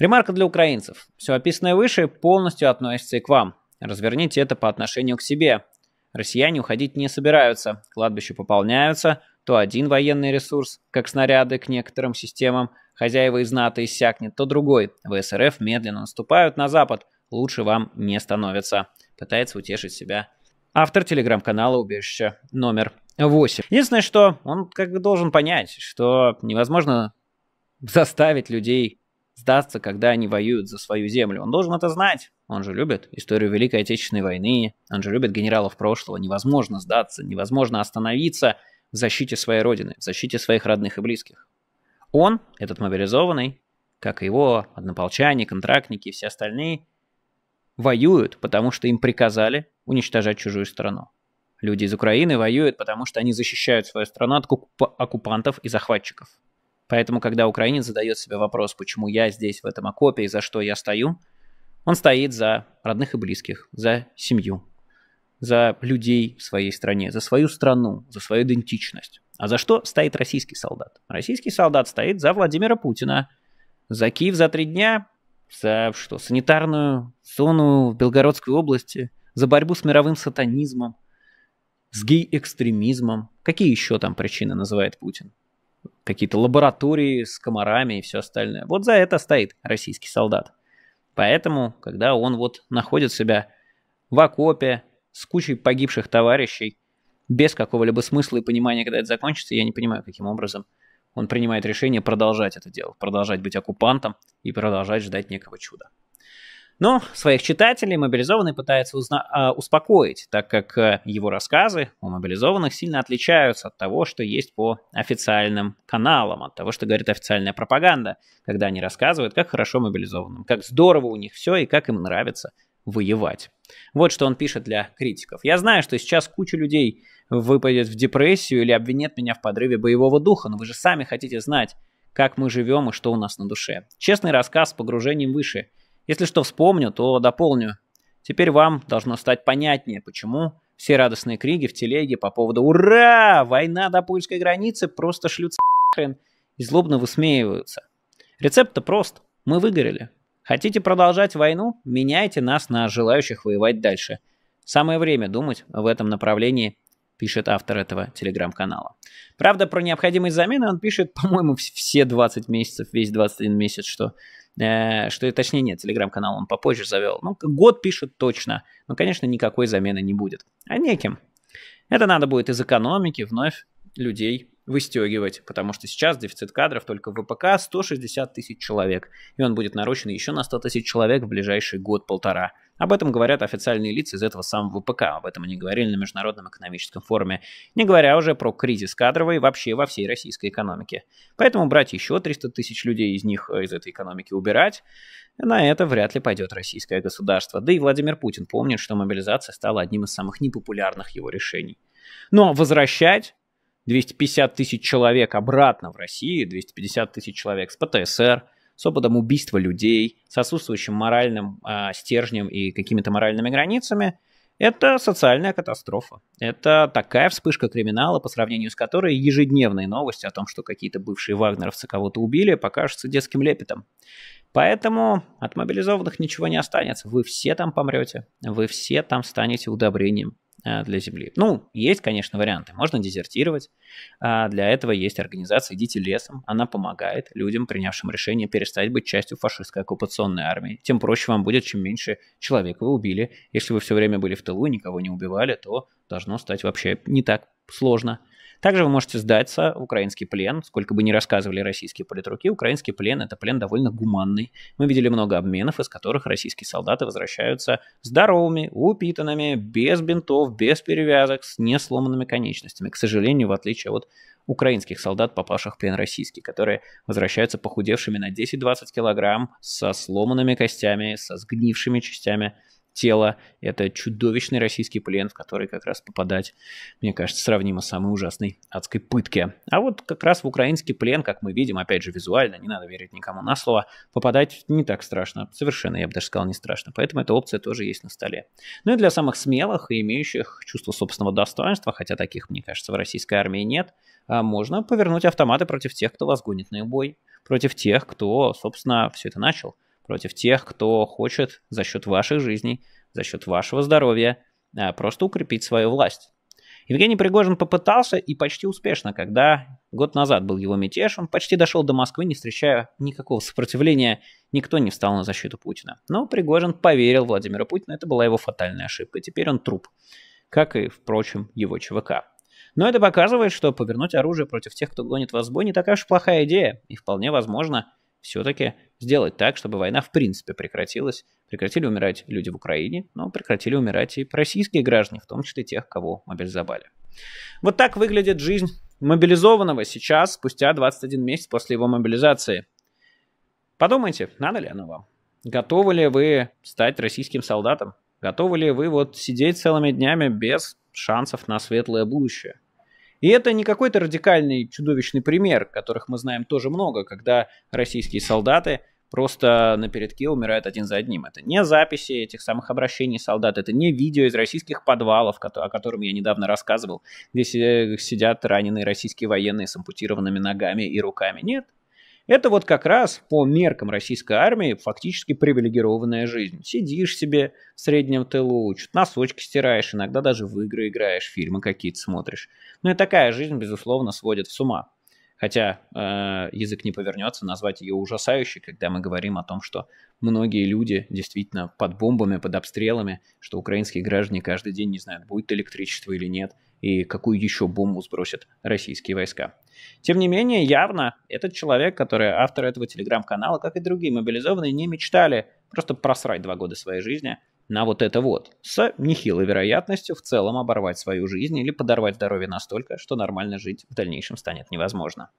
Ремарка для украинцев. Все описанное выше полностью относится и к вам. Разверните это по отношению к себе. Россияне уходить не собираются, кладбища пополняются, то один военный ресурс, как снаряды к некоторым системам, хозяева из НАТО иссякнет, то другой. В СРФ медленно наступают на Запад, лучше вам не становится. Пытается утешить себя автор телеграм-канала «Убежище» номер 8. Единственное, что он как бы должен понять, что невозможно заставить людей сдастся, когда они воюют за свою землю. Он должен это знать. Он же любит историю Великой Отечественной войны, он же любит генералов прошлого. Невозможно сдаться, невозможно остановиться в защите своей родины, в защите своих родных и близких. Он, этот мобилизованный, как и его однополчане, контрактники и все остальные, воюют, потому что им приказали уничтожать чужую страну. Люди из Украины воюют, потому что они защищают свою страну от оккупантов и захватчиков. Поэтому, когда украинец задает себе вопрос, почему я здесь, в этом окопе, и за что я стою, он стоит за родных и близких, за семью, за людей в своей стране, за свою страну, за свою идентичность. А за что стоит российский солдат? Российский солдат стоит за Владимира Путина, за Киев за три дня, за что, санитарную зону в Белгородской области, за борьбу с мировым сатанизмом, с гей-экстремизмом. Какие еще там причины называет Путин? какие-то лаборатории с комарами и все остальное. Вот за это стоит российский солдат. Поэтому, когда он вот находит себя в окопе с кучей погибших товарищей, без какого-либо смысла и понимания, когда это закончится, я не понимаю, каким образом он принимает решение продолжать это дело, продолжать быть оккупантом и продолжать ждать некого чуда. Но своих читателей мобилизованный пытается узна- а, успокоить, так как э, его рассказы о мобилизованных сильно отличаются от того, что есть по официальным каналам, от того, что говорит официальная пропаганда, когда они рассказывают, как хорошо мобилизованным, как здорово у них все и как им нравится воевать. Вот что он пишет для критиков. «Я знаю, что сейчас куча людей выпадет в депрессию или обвинят меня в подрыве боевого духа, но вы же сами хотите знать, как мы живем и что у нас на душе. Честный рассказ с погружением выше – если что вспомню, то дополню. Теперь вам должно стать понятнее, почему все радостные крики в телеге по поводу «Ура! Война до польской границы!» просто шлются хрен и злобно высмеиваются. Рецепт-то прост. Мы выгорели. Хотите продолжать войну? Меняйте нас на желающих воевать дальше. Самое время думать в этом направлении пишет автор этого телеграм-канала. Правда, про необходимые замены он пишет, по-моему, все 20 месяцев, весь 21 месяц, что э, что точнее нет, телеграм-канал он попозже завел. Ну, год пишет точно, но, конечно, никакой замены не будет. А неким. Это надо будет из экономики вновь людей выстегивать, потому что сейчас дефицит кадров только в ВПК 160 тысяч человек, и он будет нарощен еще на 100 тысяч человек в ближайший год-полтора. Об этом говорят официальные лица из этого самого ВПК. об этом они говорили на Международном экономическом форуме, не говоря уже про кризис кадровый вообще во всей российской экономике. Поэтому брать еще 300 тысяч людей из них э, из этой экономики убирать, на это вряд ли пойдет российское государство. Да и Владимир Путин помнит, что мобилизация стала одним из самых непопулярных его решений. Но возвращать 250 тысяч человек обратно в Россию, 250 тысяч человек с ПТСР – с опытом убийства людей, с отсутствующим моральным э, стержнем и какими-то моральными границами, это социальная катастрофа. Это такая вспышка криминала, по сравнению с которой ежедневные новости о том, что какие-то бывшие вагнеровцы кого-то убили, покажутся детским лепетом. Поэтому от мобилизованных ничего не останется. Вы все там помрете, вы все там станете удобрением. Э, для Земли. Ну. ну, есть, конечно, варианты. Можно дезертировать. А, для этого есть организация «Идите лесом». Она помогает людям, принявшим решение перестать быть частью фашистской оккупационной армии. Тем проще вам будет, чем меньше человек вы убили. Если вы все время были в тылу и никого не убивали, то должно стать вообще не так сложно. Также вы можете сдаться в украинский плен. Сколько бы ни рассказывали российские политруки, украинский плен – это плен довольно гуманный. Мы видели много обменов, из которых российские солдаты возвращаются здоровыми, упитанными, без бинтов, без перевязок, с не сломанными конечностями. К сожалению, в отличие от украинских солдат, попавших в плен российских, которые возвращаются похудевшими на 10-20 килограмм, со сломанными костями, со сгнившими частями тело. Это чудовищный российский плен, в который как раз попадать, мне кажется, сравнимо с самой ужасной адской пытки. А вот как раз в украинский плен, как мы видим, опять же, визуально, не надо верить никому на слово, попадать не так страшно. Совершенно, я бы даже сказал, не страшно. Поэтому эта опция тоже есть на столе. Ну и для самых смелых и имеющих чувство собственного достоинства, хотя таких, мне кажется, в российской армии нет, а можно повернуть автоматы против тех, кто вас гонит на бой, против тех, кто, собственно, все это начал против тех, кто хочет за счет ваших жизней, за счет вашего здоровья а, просто укрепить свою власть. Евгений Пригожин попытался и почти успешно, когда год назад был его мятеж, он почти дошел до Москвы, не встречая никакого сопротивления, никто не встал на защиту Путина. Но Пригожин поверил Владимиру Путину, это была его фатальная ошибка, теперь он труп, как и, впрочем, его ЧВК. Но это показывает, что повернуть оружие против тех, кто гонит вас в бой, не такая уж плохая идея, и вполне возможно, все-таки сделать так, чтобы война в принципе прекратилась. Прекратили умирать люди в Украине, но прекратили умирать и российские граждане, в том числе тех, кого мобилизовали. Вот так выглядит жизнь мобилизованного сейчас, спустя 21 месяц после его мобилизации. Подумайте, надо ли оно вам? Готовы ли вы стать российским солдатом? Готовы ли вы вот сидеть целыми днями без шансов на светлое будущее? И это не какой-то радикальный чудовищный пример, которых мы знаем тоже много, когда российские солдаты просто на передке умирают один за одним. Это не записи этих самых обращений солдат, это не видео из российских подвалов, о котором я недавно рассказывал, где сидят раненые российские военные с ампутированными ногами и руками. Нет, это вот как раз по меркам российской армии фактически привилегированная жизнь. Сидишь себе в среднем тылу, чуть носочки стираешь, иногда даже в игры играешь, фильмы какие-то смотришь. Ну и такая жизнь, безусловно, сводит с ума. Хотя э, язык не повернется назвать ее ужасающей, когда мы говорим о том, что многие люди действительно под бомбами, под обстрелами, что украинские граждане каждый день не знают, будет электричество или нет, и какую еще бомбу сбросят российские войска. Тем не менее, явно этот человек, который автор этого телеграм-канала, как и другие мобилизованные, не мечтали просто просрать два года своей жизни – на вот это вот, с нехилой вероятностью в целом оборвать свою жизнь или подорвать здоровье настолько, что нормально жить в дальнейшем станет невозможно.